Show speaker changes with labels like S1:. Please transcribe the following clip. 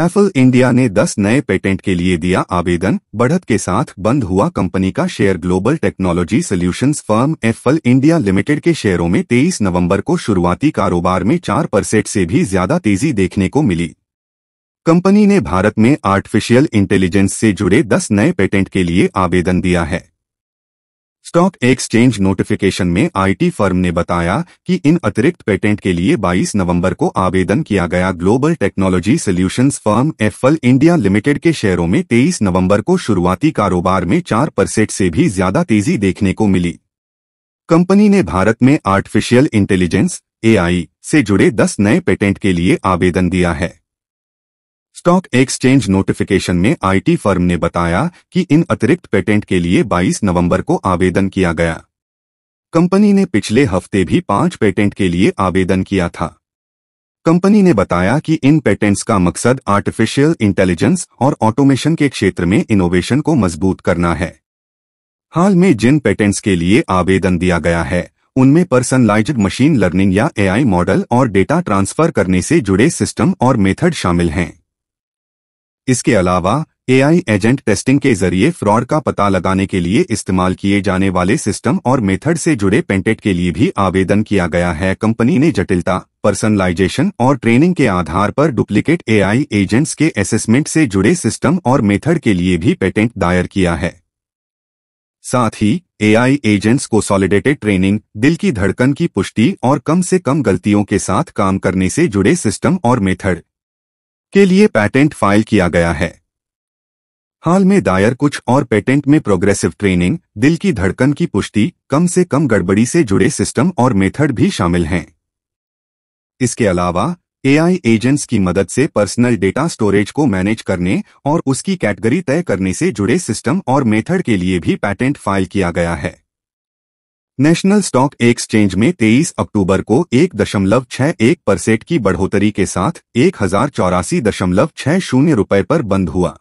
S1: apple India ने 10 नए patent के लिए दिया आवेदन बढ़त के साथ बंद हुआ कंपनी का share global technology solutions firm Affle India limited के शेयरों में 23 नवंबर को शुरुआती कारोबार में 4 परसेंट से भी ज्यादा तेजी देखने को मिली कंपनी ने भारत में आर्टिफिशियल इंटेलिजेंस से जुड़े 10 नए पेटेंट के लिए आवेदन दिया है स्टॉक एक्सचेंज नोटिफिकेशन में आईटी फर्म ने बताया कि इन अतिरिक्त पेटेंट के लिए 22 नवंबर को आवेदन किया गया global technology solutions firm Affle India limited के शेयरों में 23 नवंबर को शुरुआती कारोबार में 4 परसेंट से भी ज्यादा तेजी देखने को मिली कंपनी ने भारत में आर्टिफिशियल इंटेलिजेंस ए से जुड़े दस नए पेटेंट के लिए आवेदन दिया है स्टॉक एक्सचेंज नोटिफिकेशन में आईटी फर्म ने बताया कि इन अतिरिक्त पेटेंट के लिए 22 नवंबर को आवेदन किया गया कंपनी ने पिछले हफ्ते भी पांच पेटेंट के लिए आवेदन किया था कंपनी ने बताया कि इन पेटेंट्स का मकसद आर्टिफिशियल इंटेलिजेंस और ऑटोमेशन के क्षेत्र में इनोवेशन को मजबूत करना है हाल में जिन पेटेंट्स के लिए आवेदन दिया गया है उनमें पर्सनलाइज्ड मशीन लर्निंग या एआई मॉडल और डेटा ट्रांसफर करने से जुड़े सिस्टम और मेथड शामिल हैं इसके अलावा एआई एजेंट टेस्टिंग के जरिए फ्रॉड का पता लगाने के लिए इस्तेमाल किए जाने वाले सिस्टम और मेथड से जुड़े पेंटेट के लिए भी आवेदन किया गया है कंपनी ने जटिलता पर्सनलाइजेशन और ट्रेनिंग के आधार पर डुप्लीकेट एआई एजेंट्स के असेसमेंट से जुड़े सिस्टम और मेथड के लिए भी पेटेंट दायर किया है साथ ही एआई एजेंट्स को सॉलिडेटेड ट्रेनिंग दिल की धड़कन की पुष्टि और कम से कम गलतियों के साथ काम करने से जुड़े सिस्टम और मेथड के लिए पैटेंट फाइल किया गया है हाल में दायर कुछ और पेटेंट में प्रोग्रेसिव ट्रेनिंग दिल की धड़कन की पुष्टि कम से कम गड़बड़ी से जुड़े सिस्टम और मेथड भी शामिल हैं इसके अलावा एआई एजेंट्स की मदद से पर्सनल डेटा स्टोरेज को मैनेज करने और उसकी कैटेगरी तय करने से जुड़े सिस्टम और मेथड के लिए भी पैटेंट फाइल किया गया है नेशनल स्टॉक एक्सचेंज में 23 अक्टूबर को एक दशमलव छह एक परसेंट की बढ़ोतरी के साथ एक हजार चौरासी दशमलव छह शून्य रुपये पर बंद हुआ